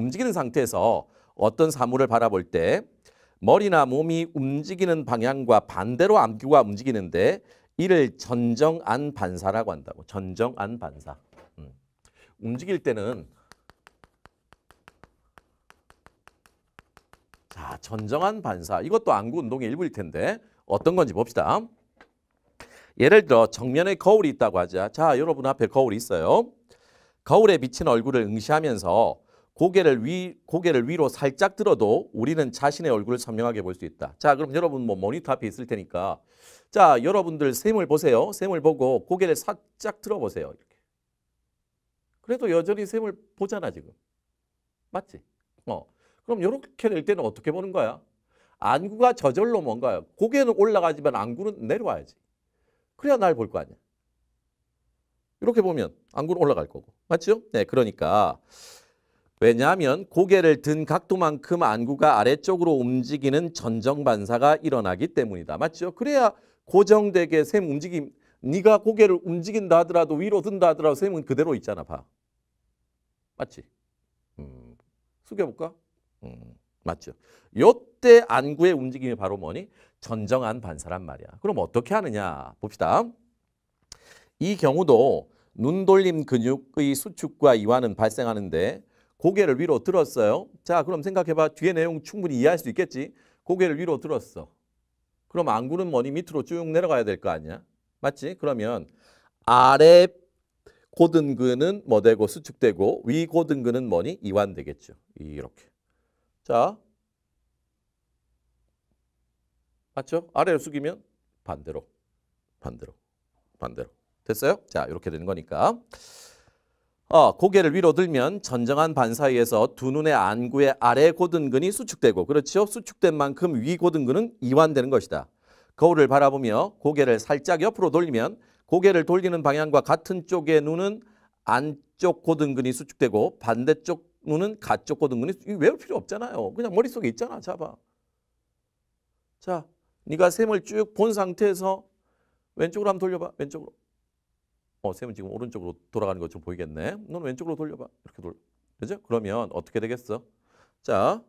움직이는 상태에서 어떤 사물을 바라볼 때 머리나 몸이 움직이는 방향과 반대로 암기가 움직이는데 이를 전정안 반사라고 한다고. 전정안 반사. 음. 움직일 때는 자, 전정안 반사. 이것도 안구 운동의 일부일 텐데 어떤 건지 봅시다. 예를 들어 정면에 거울이 있다고 하자. 자, 여러분 앞에 거울이 있어요. 거울에 비친 얼굴을 응시하면서 고개를 위 고개를 위로 살짝 들어도 우리는 자신의 얼굴을 선명하게 볼 수 있다. 자, 그럼 여러분 뭐 모니터 앞에 있을 테니까 자, 여러분들 샘을 보세요. 샘을 보고 고개를 살짝 들어 보세요. 이렇게. 그래도 여전히 샘을 보잖아, 지금. 맞지? 어. 그럼 이렇게 될 때는 어떻게 보는 거야? 안구가 저절로 뭔가요? 고개는 올라가지만 안구는 내려와야지. 그래야 날 볼 거 아니야. 이렇게 보면 안구는 올라갈 거고. 맞죠? 네, 그러니까 왜냐하면 고개를 든 각도만큼 안구가 아래쪽으로 움직이는 전정반사가 일어나기 때문이다. 맞죠? 그래야 고정되게 샘 움직임 네가 고개를 움직인다 하더라도 위로 든다 하더라도 샘은 그대로 있잖아. 봐. 맞지? 음, 숙여볼까? 음, 맞죠. 요때 안구의 움직임이 바로 뭐니? 전정한 반사란 말이야. 그럼 어떻게 하느냐? 봅시다. 이 경우도 눈돌림 근육의 수축과 이완은 발생하는데 고개를 위로 들었어요. 자, 그럼 생각해봐. 뒤에 내용 충분히 이해할 수 있겠지? 고개를 위로 들었어. 그럼 안구는 뭐니 밑으로 쭉 내려가야 될 거 아니야? 맞지? 그러면 아래 고등근은 뭐 되고 수축되고 위 고등근은 뭐니? 이완 되겠죠. 이렇게. 자. 맞죠? 아래로 숙이면 반대로. 반대로. 반대로. 됐어요? 자, 이렇게 되는 거니까. 어, 고개를 위로 들면 전정한 반 사이에서 두 눈의 안구의 아래 고등근이 수축되고 그렇죠 수축된 만큼 위 고등근은 이완되는 것이다. 거울을 바라보며 고개를 살짝 옆으로 돌리면 고개를 돌리는 방향과 같은 쪽의 눈은 안쪽 고등근이 수축되고 반대쪽 눈은 가쪽 고등근이 외울 필요 없잖아요. 그냥 머릿속에 있잖아. 잡아. 자, 네가 샘을쭉 본 상태에서 왼쪽으로 한번 돌려봐. 왼쪽으로. 어, 셈은 지금 오른쪽으로 돌아가는 것처럼 보이겠네. 넌 왼쪽으로 돌려봐. 이렇게 돌려. 그죠? 그러면 어떻게 되겠어? 자,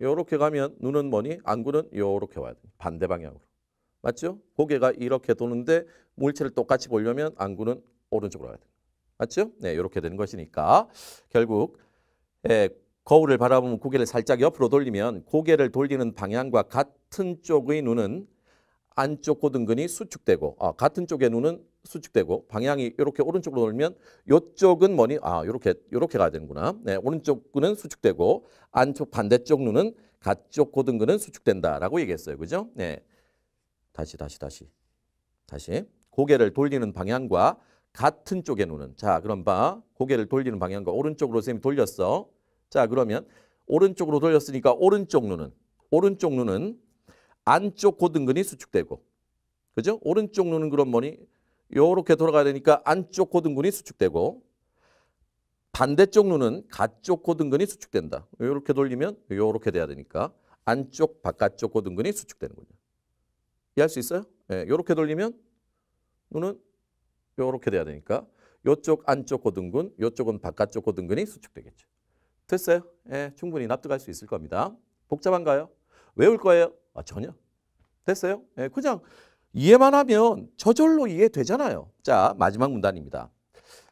요렇게 가면 눈은 뭐니? 안구는 요렇게 와야 돼. 반대 방향으로. 맞죠? 고개가 이렇게 도는데 물체를 똑같이 보려면 안구는 오른쪽으로 와야 돼. 맞죠? 네, 요렇게 되는 것이니까 결국 예, 거울을 바라보면 고개를 살짝 옆으로 돌리면 고개를 돌리는 방향과 같은 쪽의 눈은 안쪽 고등근이 수축되고 아, 같은 쪽의 눈은 수축되고 방향이 이렇게 오른쪽으로 돌면 이쪽은 뭐니? 아, 이렇게 이렇게 가야 되는구나. 네, 오른쪽 눈은 수축되고 안쪽 반대쪽 눈은 가쪽 고등근은 수축된다라고 얘기했어요. 그죠? 네. 다시 다시 다시. 다시. 고개를 돌리는 방향과 같은 쪽의 눈은 자, 그럼 봐. 고개를 돌리는 방향과 오른쪽으로 쌤이 돌렸어. 자, 그러면 오른쪽으로 돌렸으니까 오른쪽 눈은 오른쪽 눈은 안쪽 고등근이 수축되고 그죠? 오른쪽 눈은 그럼 뭐니? 요렇게 돌아가야 되니까 안쪽 고등근이 수축되고 반대쪽 눈은 가쪽 고등근이 수축된다. 요렇게 돌리면 요렇게 돼야 되니까 안쪽 바깥쪽 고등근이 수축되는군요. 이해할 수 있어요? 예, 요렇게 돌리면 눈은 요렇게 돼야 되니까 요쪽 안쪽 고등근, 요쪽은 바깥쪽 고등근이 수축되겠죠. 됐어요? 예, 충분히 납득할 수 있을 겁니다. 복잡한가요? 외울 거예요? 아, 전혀. 됐어요? 예, 그냥 이해만 하면 저절로 이해되잖아요. 자, 마지막 문단입니다.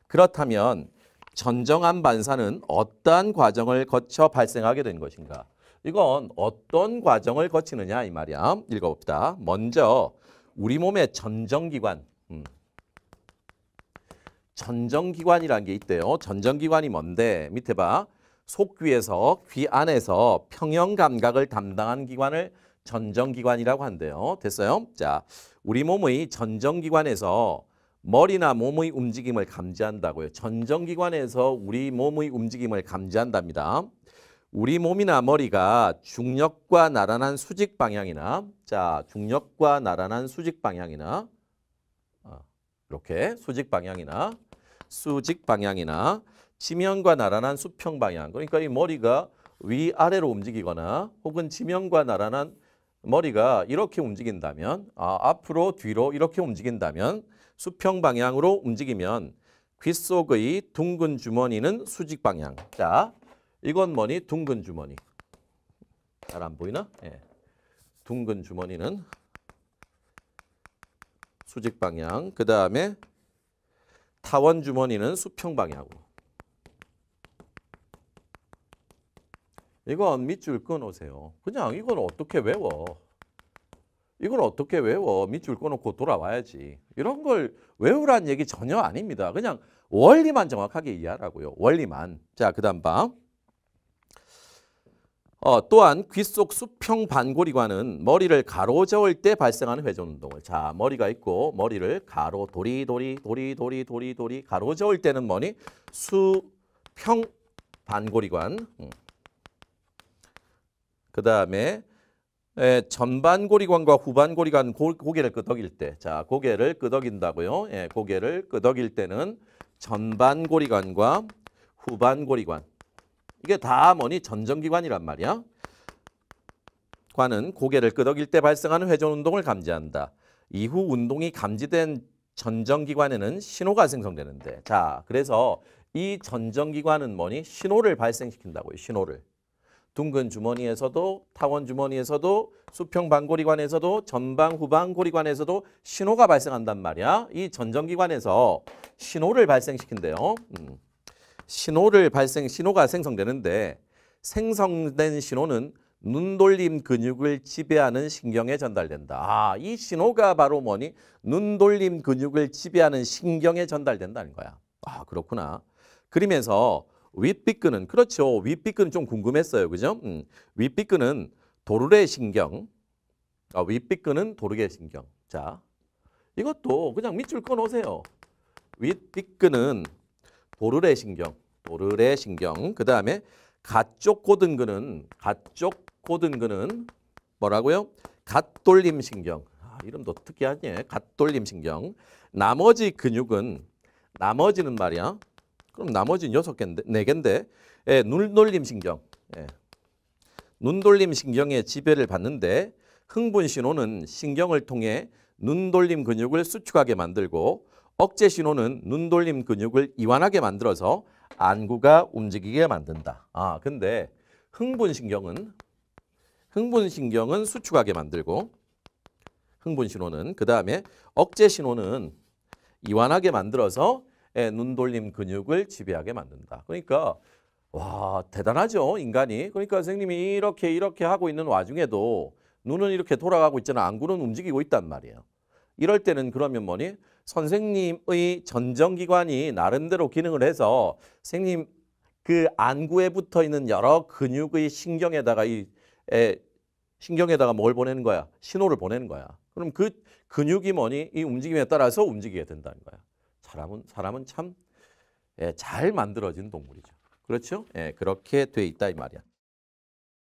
그렇다면 전정한 반사는 어떠한 과정을 거쳐 발생하게 된 것인가? 이건 어떤 과정을 거치느냐 이 말이야. 읽어봅시다. 먼저 우리 몸의 전정기관, 음. 전정기관이라는 게 있대요. 전정기관이 뭔데? 밑에 봐. 속귀에서 귀 안에서 평형 감각을 담당하 기관을 전정기관이라고 한대요. 됐어요? 자, 우리 몸의 전정기관에서 머리나 몸의 움직임을 감지한다고요. 전정기관에서 우리 몸의 움직임을 감지한답니다. 우리 몸이나 머리가 중력과 나란한 수직 방향이나 자 중력과 나란한 수직 방향이나 어, 이렇게 수직 방향이나 수직 방향이나 지면과 나란한 수평 방향 그러니까 이 머리가 위아래로 움직이거나 혹은 지면과 나란한 머리가 이렇게 움직인다면 아, 앞으로 뒤로 이렇게 움직인다면 수평 방향으로 움직이면 귀 속의 둥근 주머니는 수직 방향. 자, 이건 뭐니? 둥근 주머니. 잘 안 보이나? 예. 둥근 주머니는 수직 방향. 그 다음에 타원 주머니는 수평 방향으로. 이건 밑줄 끊으세요. 그냥 이건 어떻게 외워. 이걸 어떻게 외워. 밑줄 끊놓고 돌아와야지. 이런 걸 외우란 얘기 전혀 아닙니다. 그냥 원리만 정확하게 이해하라고요. 원리만. 자, 그 다음 방. 어, 또한 귀속 수평 반고리관은 머리를 가로저을 때 발생하는 회전 운동을 자 머리가 있고 머리를 가로 도리 도리 도리 도리 도리 도리 가로저을 때는 뭐니 수평 반고리관 음. 그 다음에 예, 전반고리관과 후반고리관 고, 고개를 끄덕일 때, 자 고개를 끄덕인다고요. 예, 고개를 끄덕일 때는 전반고리관과 후반고리관 이게 다 뭐니 전정기관이란 말이야. 관은 고개를 끄덕일 때 발생하는 회전 운동을 감지한다. 이후 운동이 감지된 전정기관에는 신호가 생성되는데 자 그래서 이 전정기관은 뭐니 신호를 발생시킨다고요 신호를 둥근 주머니에서도 타원 주머니에서도 수평 반고리관에서도 전방 후방 고리관에서도 신호가 발생한단 말이야. 이 전정기관에서 신호를 발생시킨대요. 음. 신호를 발생 신호가 생성되는데 생성된 신호는 눈돌림 근육을 지배하는 신경에 전달된다. 아, 이 신호가 바로 뭐니? 눈돌림 근육을 지배하는 신경에 전달된다는 거야. 아, 그렇구나. 그러면서 윗비근은 그렇죠. 윗비근 좀 궁금했어요. 그죠? 음. 윗비근은 도르래 신경. 아, 윗비근은 도르래 신경. 자, 이것도 그냥 밑줄 끊어오세요. 윗비근은 도르래 신경. 도르래 신경. 그 다음에 가쪽 고등근은 가쪽 고등근은 뭐라고요? 갓돌림 신경. 아, 이름도 특이하네. 갓돌림 신경. 나머지 근육은 나머지는 말이야. 그럼 나머지 여섯 개인데 네 개인데 예, 눈돌림 신경. 예. 눈돌림 신경의 지배를 받는데 흥분 신호는 신경을 통해 눈돌림 근육을 수축하게 만들고 억제 신호는 눈돌림 근육을 이완하게 만들어서 안구가 움직이게 만든다. 아, 근데 흥분 신경은 흥분 신경은 수축하게 만들고 흥분 신호는 그다음에 억제 신호는 이완하게 만들어서 예, 눈돌림 근육을 지배하게 만든다. 그러니까 와 대단하죠 인간이. 그러니까 선생님이 이렇게 이렇게 하고 있는 와중에도 눈은 이렇게 돌아가고 있잖아. 안구는 움직이고 있단 말이에요. 이럴 때는 그러면 뭐니? 선생님의 전정기관이 나름대로 기능을 해서 선생님 그 안구에 붙어 있는 여러 근육의 신경에다가 이 에, 신경에다가 뭘 보내는 거야? 신호를 보내는 거야. 그럼 그 근육이 뭐니? 이 움직임에 따라서 움직이게 된다는 거야. 사람은 사람은 참잘 예, 만들어진 동물이죠. 그렇죠? 예, 그렇게 돼 있다 이 말이야.